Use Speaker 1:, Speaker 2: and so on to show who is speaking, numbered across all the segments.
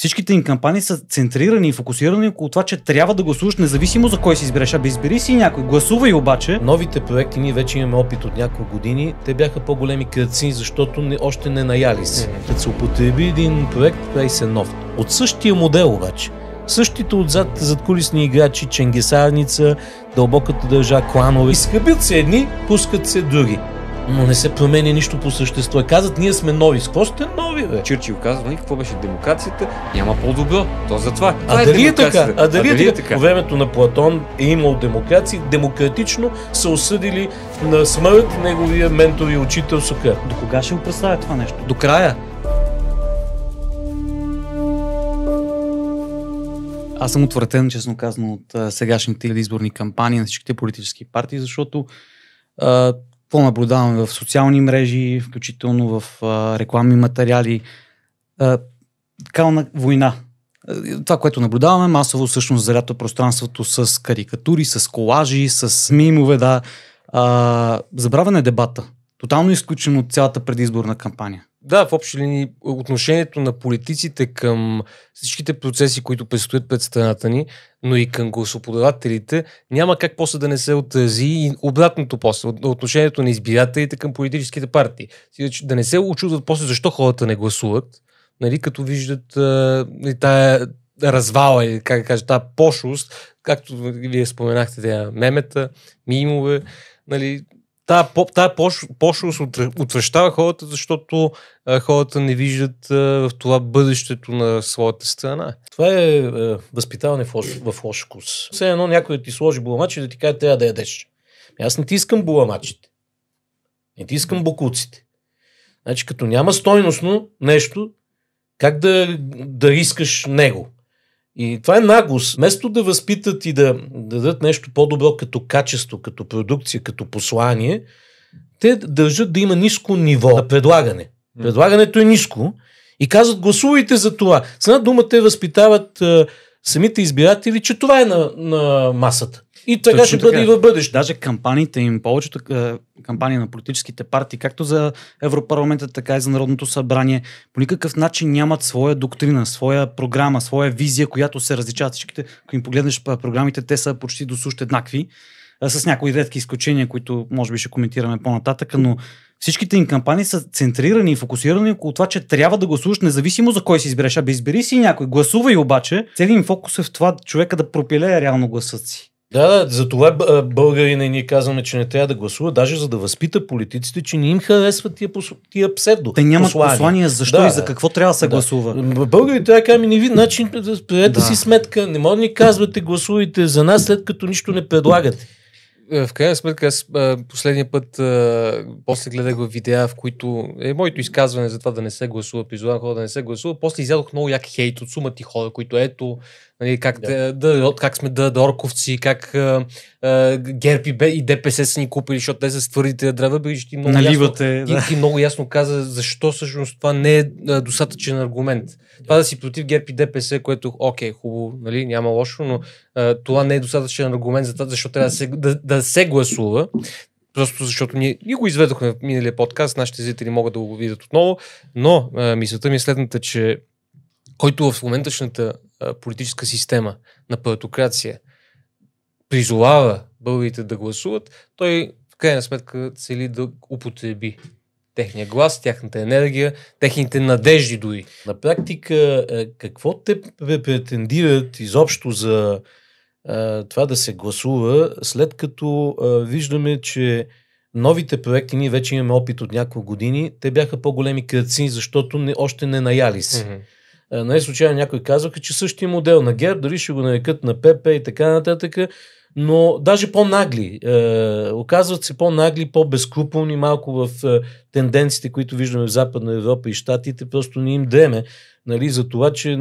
Speaker 1: Всичките им кампании са центрирани и фокусирани около това, че трябва да гласуваш независимо за кой си избереш. Абе
Speaker 2: избери си някой, гласувай обаче. Новите проекти, ние вече имаме опит от няколко години, те бяха по-големи кръци, защото не, още не наяли се. Mm-hmm. Като се употреби един проект, прави се нов. От същия модел обаче, същите отзад зад кулисни играчи, ченгесарница, дълбоката държа, кланове. Изхъбят се едни, пускат се други. Но не се променя нищо по същество. И е, казват, ние сме нови. С какво сте нови, бе? Чърчил казва, и нали, какво беше демокрацията? Няма по-добро. То това. А, е дали е, така? а дали а е, е така? По времето на Платон е имал демокрации. Демократично са осъдили на смърт неговия ментор и учител Сократ. До кога ще го представя това нещо? До края.
Speaker 1: Аз съм отвратен, честно казано, от сегашните изборни кампании на всичките политически партии, защото а, какво наблюдаваме в социални мрежи, включително в а, рекламни материали. А, кална война. Това, което наблюдаваме, масово всъщност зарядва пространството с карикатури, с колажи, с мимове, да. А, дебата. Тотално изключено от цялата предизборна кампания
Speaker 3: да, в общи линии отношението на политиците към всичките процеси, които предстоят пред страната ни, но и към гласоподавателите, няма как после да не се отрази и обратното после, отношението на избирателите към политическите партии. Да не се очудват после защо хората не гласуват, нали, като виждат а, тая развала или как да кажа, тази пошлост, както вие споменахте, тя мемета, мимове, нали, тая, по, тая пош, пошлост хората, защото а, хората не виждат а, в това бъдещето на своята страна.
Speaker 2: Това е, е възпитаване в лош, в лош вкус. Все едно някой да ти сложи буламач и да ти каже, трябва да ядеш. Ами аз не ти искам буламачите. Не ти искам бокуците. Значи, като няма стойностно нещо, как да, да искаш него? И това е наглост. Вместо да възпитат и да дадат нещо по-добро като качество, като продукция, като послание, те държат да има ниско ниво на предлагане. Предлагането е ниско и казват гласувайте за това. С една дума те възпитават а, самите избиратели, че това е на, на масата. И така Точно ще така. бъде и в
Speaker 1: бъдеще. Даже кампаниите им, повечето е, кампании на политическите партии, както за Европарламента, така и за Народното събрание, по никакъв начин нямат своя доктрина, своя програма, своя визия, която се различава. Всичките, ако им погледнеш програмите, те са почти до сущ еднакви, с някои редки изключения, които може би ще коментираме по-нататък, но всичките им кампании са центрирани и фокусирани около това, че трябва да гласуваш независимо за кой си избереш. Абе избери си някой,
Speaker 2: гласувай обаче. Целият им фокус е в това човека да пропилее реално гласът си. Да, да, за това българина ние казваме, че не трябва да гласува, даже за да възпита политиците, че не им харесват тия, посл... тия псевдо. Те нямат послания, послания защо да, и за какво трябва да се да. гласува. Българите трябва да кажем, не ви начин, да си сметка, не може да ни казвате гласувайте за нас, след като нищо не
Speaker 3: предлагате. Е, в крайна сметка, аз последния път а, после гледах в видеа, в които е моето изказване за това да не се гласува, призовавам хора да не се гласува. После изядох много як хейт от сумати хора, които ето, нали, как, да. Да, как сме да, дорковци, как а, а, ГЕРБ и, Б, и ДПС са ни купили, защото те са твърдите древа, беше ти много, Наливате, ясно, да. ти, ти много ясно каза защо всъщност това не е достатъчен аргумент. Това да си против ГЕРБ и ДПС, което окей, хубаво, нали, няма лошо, но а, това не е достатъчен аргумент за това, защо трябва да се, да, да се гласува, просто защото ние, ние го изведохме в миналия подкаст, нашите зрители могат да го видят отново, но мисълта ми е следната, че който в моменташната политическа система на партокрация призовава българите да гласуват, той в крайна сметка цели да употреби техния глас, тяхната енергия, техните надежди дори. На практика, е, какво
Speaker 2: те претендират изобщо за това да се гласува, след като виждаме, че новите проекти, ние вече имаме опит от няколко години, те бяха по-големи кръци, защото не, още не наяли се. Mm-hmm. Не случайно някой казваха, че същия модел на ГЕР, дали ще го нарекат на ПП и така нататък, но даже по-нагли. Е, оказват се по-нагли, по-безкруполни, малко в е, тенденциите, които виждаме в Западна Европа и Штатите, просто не им дреме нали, за това, че е,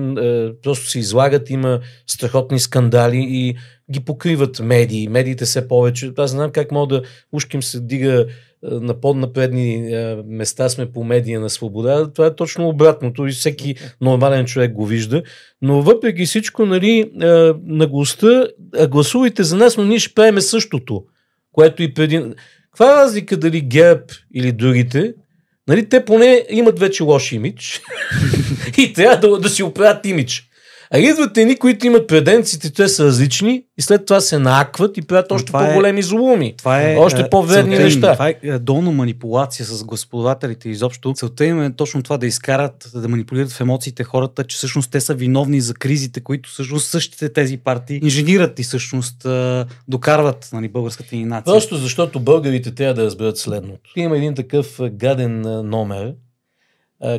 Speaker 2: просто се излагат, има страхотни скандали и ги покриват медии. Медиите все повече. Аз знам как мога да ушким се дига е, на по-напредни е, места сме по медия на свобода. Това е точно обратното и всеки нормален човек го вижда. Но въпреки всичко, нали, е, на госта, гласувайте за нас, но ние ще правим същото. Което и преди... Каква е разлика дали ГЕРБ или другите? Нали, те поне имат вече лош имидж и трябва да, да си оправят имидж. А идват едни, които имат преденците, те са различни и след това се наакват и правят още е- по-големи е, злоуми. Това е, още е, по-верни неща.
Speaker 1: Това е, е долна манипулация с господавателите изобщо. Целта им е точно това да изкарат, да манипулират в емоциите хората, че всъщност те са виновни за кризите, които всъщност същите тези партии инженират и всъщност докарват
Speaker 2: нали, българската ни нация. Просто защото българите трябва да разберат следното. Има един такъв гаден номер,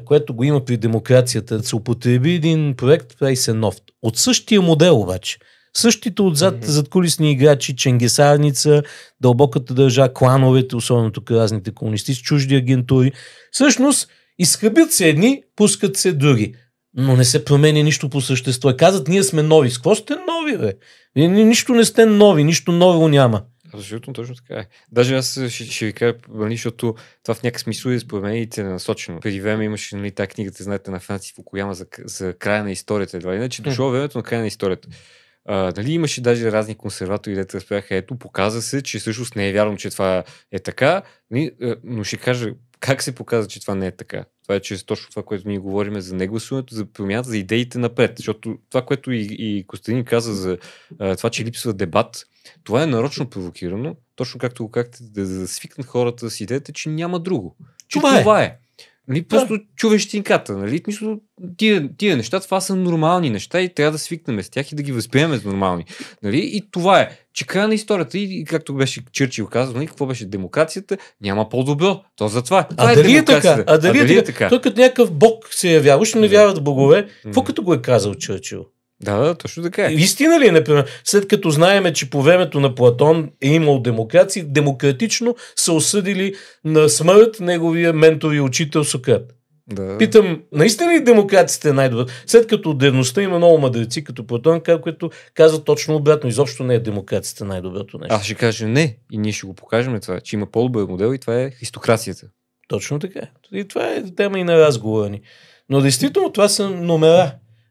Speaker 2: което го има при демокрацията, да се употреби един проект, прави се нов. От същия модел обаче. Същите отзад, mm-hmm. кулисни играчи, Ченгесарница, дълбоката държа, клановете, особено тук разните комунисти, чужди агентури. Всъщност, изхъбят се едни, пускат се други. Но не се променя нищо
Speaker 4: по същество. Казват, ние сме нови. С какво сте нови, бе? Нищо
Speaker 2: не сте нови, нищо ново няма.
Speaker 4: Абсолютно точно така е. Даже аз ще, ще ви кажа, нали, защото това в някакъв смисъл е според мен и целенасочено. Преди време имаше нали, тази книга, те знаете, на Франци Фукуяма за, за края на историята. Едва иначе дошло времето на края на историята. А, нали, имаше даже разни консерватори, дете разправяха, ето, показа се, че всъщност не е вярно, че това е така, нали, но ще кажа как се показва, че това не е така? Това е чрез точно това, което ние говорим за негласуването, за промяната, за идеите напред. Защото това, което и, и Костадин каза за а, това, че липсва дебат, това е нарочно провокирано, точно както го казахте, да, да свикнат хората с идеята, че няма друго. Че това, е. това е. е. Нали, просто да. човещинката. Нали? Мисло, тия, тия неща, това са нормални неща и трябва да свикнем с тях и да ги възприемем за нормални. Нали? И това е. Че края на историята и, както беше Чърчил казал, нали, какво беше демокрацията, няма по-добро. То за това. А, е дали е, така? а дали, а дали е, е така? Той като някакъв бог се явява, не вярват богове. Какво като го е казал
Speaker 2: Черчил? Да, да, точно така. Е. Истина ли е, например, след като знаеме, че по времето на Платон е имал демокрации, демократично са осъдили на смърт неговия ментор и учител Сократ.
Speaker 4: Да. Питам,
Speaker 2: наистина ли демокрацията е най добра След като древността има много мъдреци, като Платон, който каза точно обратно, изобщо не е демокрацията най-доброто нещо. Аз
Speaker 4: ще кажа не и ние ще го покажем това, че има по-добър модел и това е христокрацията. Точно така. И това е тема и на разговора ни. Но действително това са номера.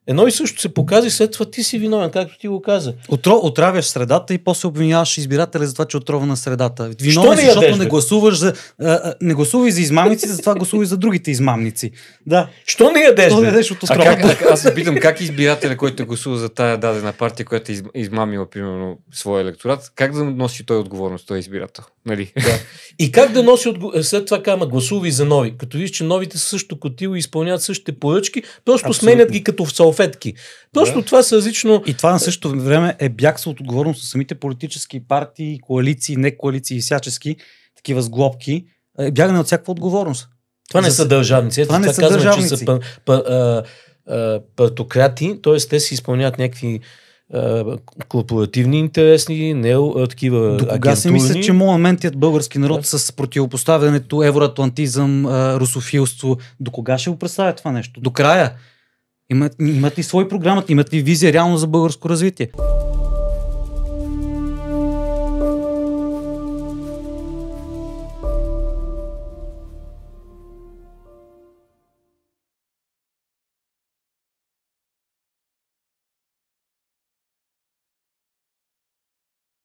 Speaker 4: Едно и
Speaker 2: също се покази, след това ти си виновен, както ти го каза. Отро, отравяш средата и после обвиняваш
Speaker 1: избирателя за това, че отрова на средата. Виновен не защото не гласуваш за, а, не гласувай за измамници, затова гласувай за другите измамници. Да. Що не ядеш? Що не ядеш от А как, аз
Speaker 4: се питам как избирателя, който гласува за тая дадена партия, която е измамила, примерно, своя електорат, как да носи той отговорност, той избирател? Нали? Да. И как да носи отговорност? Е, след това кама гласува и за
Speaker 2: нови. Като виж, че новите са също котил и изпълняват същите поръчки, просто Абсолютно. сменят ги като в салфетки. Точно да. това са различно. И това на същото време е бягство от отговорност на самите политически партии,
Speaker 1: коалиции, не коалиции и всячески такива сглобки. Е бягане от всякаква отговорност.
Speaker 2: Това не За... са държавници. Това, това не са държавници. Че са партократи, т.е. те си изпълняват някакви корпоративни интересни, не такива До кога си мисля, че
Speaker 1: моментият български народ да. с противопоставянето евроатлантизъм, русофилство, до кога ще го представя това нещо? До края? Имат, имат ли свой програмата, имат ли визия реално за българско развитие?